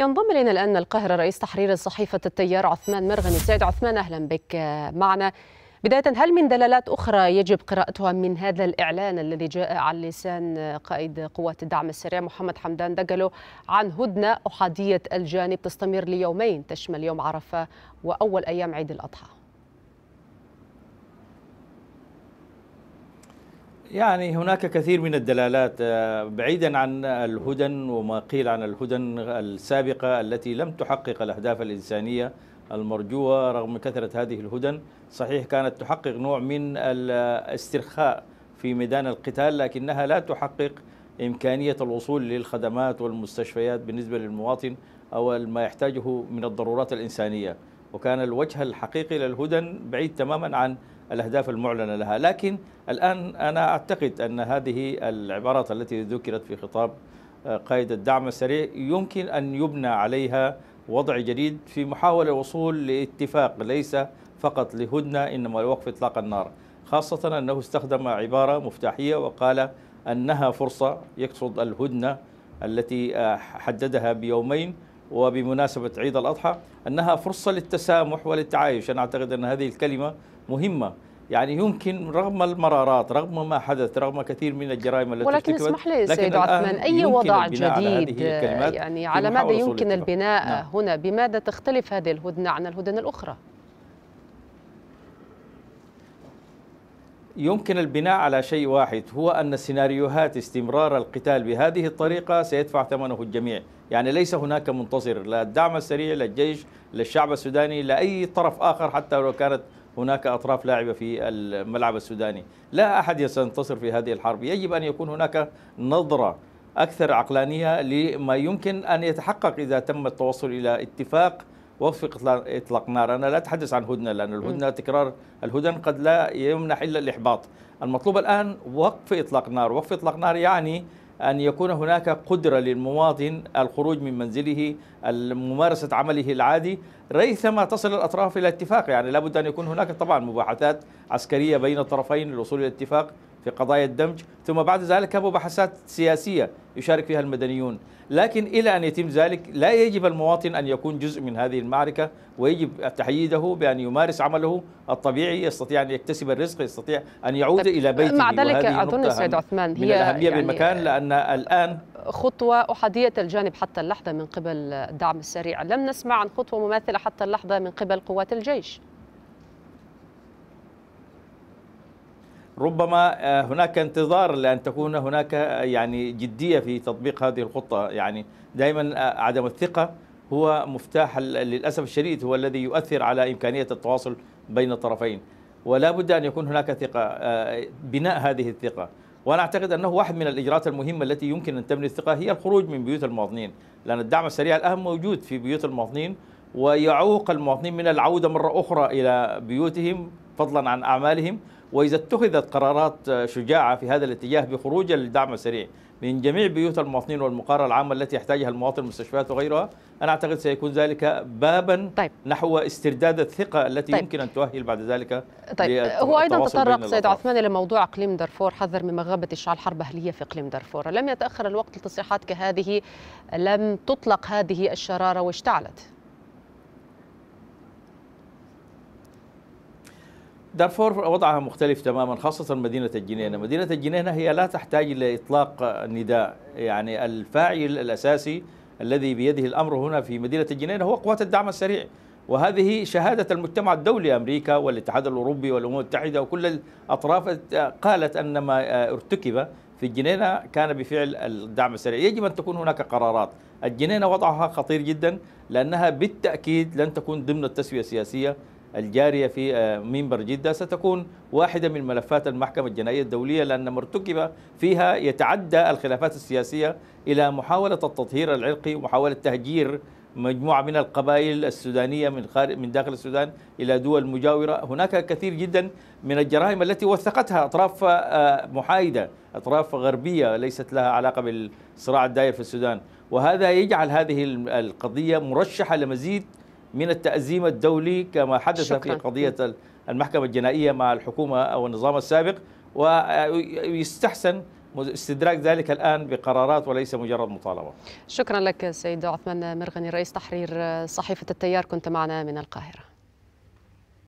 ينضم الينا الان القاهره رئيس تحرير صحيفه التيار عثمان مرغني سيد عثمان اهلا بك معنا بدايه هل من دلالات اخرى يجب قراءتها من هذا الاعلان الذي جاء على لسان قائد قوات الدعم السريع محمد حمدان دجلو عن هدنه احاديه الجانب تستمر ليومين تشمل يوم عرفه واول ايام عيد الاضحى يعني هناك كثير من الدلالات آه، بعيدا عن الهدن وما قيل عن الهدن السابقة التي لم تحقق الأهداف الإنسانية المرجوة رغم كثرة هذه الهدن صحيح كانت تحقق نوع من الاسترخاء في ميدان القتال لكنها لا تحقق إمكانية الوصول للخدمات والمستشفيات بالنسبة للمواطن أو ما يحتاجه من الضرورات الإنسانية وكان الوجه الحقيقي للهدن بعيد تماما عن الأهداف المعلنة لها لكن الآن أنا أعتقد أن هذه العبارات التي ذكرت في خطاب آه، قائد الدعم السريع يمكن أن يبنى عليها وضع جديد في محاولة وصول لاتفاق ليس فقط لهدنة إنما لوقف إطلاق النار خاصة أنه استخدم عبارة مفتاحية وقال أنها فرصة يقصد الهدنة التي آه، حددها بيومين وبمناسبة عيد الأضحى أنها فرصة للتسامح وللتعايش أنا أعتقد أن هذه الكلمة مهمة يعني يمكن رغم المرارات رغم ما حدث رغم كثير من الجرائم التي ولكن اسمح لي سيد عثمان أي وضع جديد على يعني على ماذا يمكن البناء نعم. هنا بماذا تختلف هذه الهدنة عن الهدن الأخرى يمكن البناء على شيء واحد هو أن سيناريوهات استمرار القتال بهذه الطريقة سيدفع ثمنه الجميع يعني ليس هناك منتصر لا الدعم السريع للجيش للشعب السوداني لأي طرف آخر حتى لو كانت هناك أطراف لاعبة في الملعب السوداني لا أحد سينتصر في هذه الحرب يجب أن يكون هناك نظرة أكثر عقلانية لما يمكن أن يتحقق إذا تم التوصل إلى اتفاق وفق اطلاق نار انا لا اتحدث عن هدنه لان الهدنه تكرار الهدن قد لا يمنح الا الاحباط المطلوب الان وقف اطلاق نار وقف اطلاق نار يعني أن يكون هناك قدرة للمواطن الخروج من منزله ممارسة عمله العادي ريثما تصل الأطراف إلى اتفاق يعني لابد أن يكون هناك طبعا مباحثات عسكرية بين الطرفين للوصول إلى اتفاق في قضايا الدمج ثم بعد ذلك مباحثات سياسية يشارك فيها المدنيون لكن إلى أن يتم ذلك لا يجب المواطن أن يكون جزء من هذه المعركة ويجب تحييده بأن يمارس عمله الطبيعي يستطيع أن يكتسب الرزق يستطيع أن يعود طيب، إلى بيته مع ذلك أظن سيد عثمان هي من الأهمية يعني بالمكان لأن الآن خطوة أحادية الجانب حتى اللحظة من قبل الدعم السريع لم نسمع عن خطوة مماثلة حتى اللحظة من قبل قوات الجيش ربما آه، هناك انتظار لان تكون هناك آه، يعني جديه في تطبيق هذه الخطه يعني دائما آه، عدم الثقه هو مفتاح للاسف الشديد هو الذي يؤثر على امكانيه التواصل بين الطرفين ولا بد ان يكون هناك ثقه بناء هذه الثقه وانا اعتقد انه واحد من الاجراءات المهمه التي يمكن ان تبني الثقه هي الخروج من بيوت المواطنين لان الدعم السريع الان موجود في بيوت المواطنين ويعوق المواطنين من العوده مره اخرى الى بيوتهم فضلا عن أعمالهم وإذا اتخذت قرارات آه، شجاعة في هذا الاتجاه بخروج الدعم السريع من جميع بيوت المواطنين والمقارة العامة التي يحتاجها المواطن المستشفيات وغيرها أنا أعتقد سيكون ذلك بابا طيب. نحو استرداد الثقة التي طيب. يمكن أن تؤهل بعد ذلك طيب. هو أيضا تطرق سيد عثمان الى موضوع إقليم دارفور حذر من مغابه إشعال حرب أهلية في إقليم دارفور لم يتأخر الوقت لتصريحات كهذه لم تطلق هذه الشرارة واشتعلت دارفور وضعها مختلف تماما خاصة مدينة الجنينة مدينة الجنينة هي لا تحتاج إلى إطلاق يعني الفاعل الأساسي الذي بيده الأمر هنا في مدينة الجنينة هو قوات الدعم السريع وهذه شهادة المجتمع الدولي أمريكا والاتحاد الأوروبي والأمم المتحدة وكل الأطراف قالت أن ما ارتكب في الجنينة كان بفعل الدعم السريع يجب أن تكون هناك قرارات الجنينة وضعها خطير جدا لأنها بالتأكيد لن تكون ضمن التسوية السياسية الجارية في آه، منبر جدة ستكون واحدة من ملفات المحكمة الجنائية الدولية لأن ما ارتكب فيها يتعدى الخلافات السياسية إلى محاولة التطهير العرقي ومحاولة تهجير مجموعة من القبائل السودانية من خارج من داخل السودان إلى دول مجاورة هناك كثير جدا من الجرائم التي وثقتها أطراف آه، محايدة أطراف غربية ليست لها علاقة بالصراع الدائر في السودان وهذا يجعل هذه القضية مرشحة لمزيد من التأزيم الدولي كما حدث شكرا. في قضية المحكمة الجنائية مع الحكومة أو النظام السابق ويستحسن استدراك ذلك الآن بقرارات وليس مجرد مطالبة شكرا لك سيد عثمان مرغني رئيس تحرير صحيفة التيار كنت معنا من القاهرة